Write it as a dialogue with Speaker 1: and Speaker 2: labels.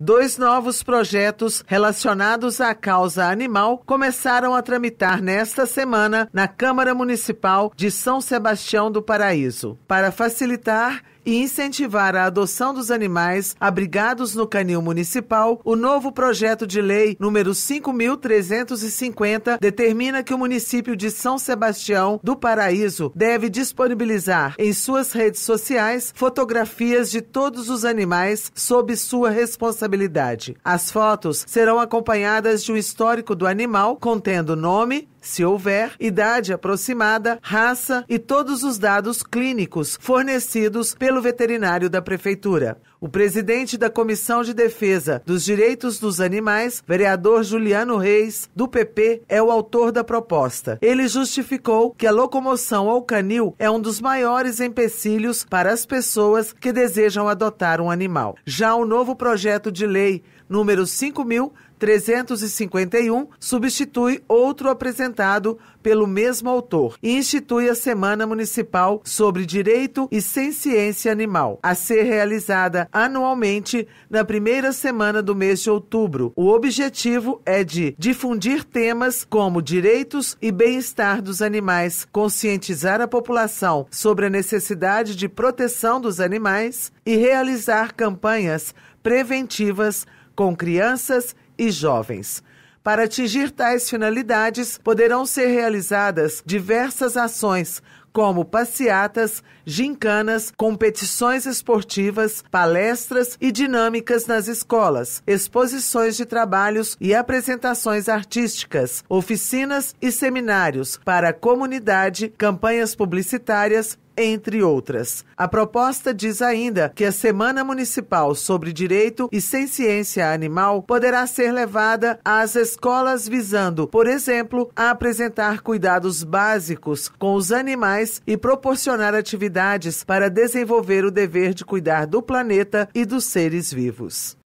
Speaker 1: Dois novos projetos relacionados à causa animal começaram a tramitar nesta semana na Câmara Municipal de São Sebastião do Paraíso. Para facilitar, e incentivar a adoção dos animais abrigados no canil municipal, o novo projeto de lei número 5.350 determina que o município de São Sebastião do Paraíso deve disponibilizar em suas redes sociais fotografias de todos os animais sob sua responsabilidade. As fotos serão acompanhadas de um histórico do animal contendo nome, se houver, idade aproximada, raça e todos os dados clínicos fornecidos pelo veterinário da Prefeitura. O presidente da Comissão de Defesa dos Direitos dos Animais, vereador Juliano Reis, do PP, é o autor da proposta. Ele justificou que a locomoção ao canil é um dos maiores empecilhos para as pessoas que desejam adotar um animal. Já o novo projeto de lei número 5000 351 substitui outro apresentado pelo mesmo autor e institui a Semana Municipal sobre Direito e Ciência Animal, a ser realizada anualmente na primeira semana do mês de outubro. O objetivo é de difundir temas como direitos e bem-estar dos animais, conscientizar a população sobre a necessidade de proteção dos animais e realizar campanhas preventivas com crianças e e jovens. Para atingir tais finalidades, poderão ser realizadas diversas ações, como passeatas, gincanas, competições esportivas, palestras e dinâmicas nas escolas, exposições de trabalhos e apresentações artísticas, oficinas e seminários para a comunidade, campanhas publicitárias entre outras. A proposta diz ainda que a Semana Municipal sobre Direito e Ciência Animal poderá ser levada às escolas visando, por exemplo, a apresentar cuidados básicos com os animais animais e proporcionar atividades para desenvolver o dever de cuidar do planeta e dos seres vivos.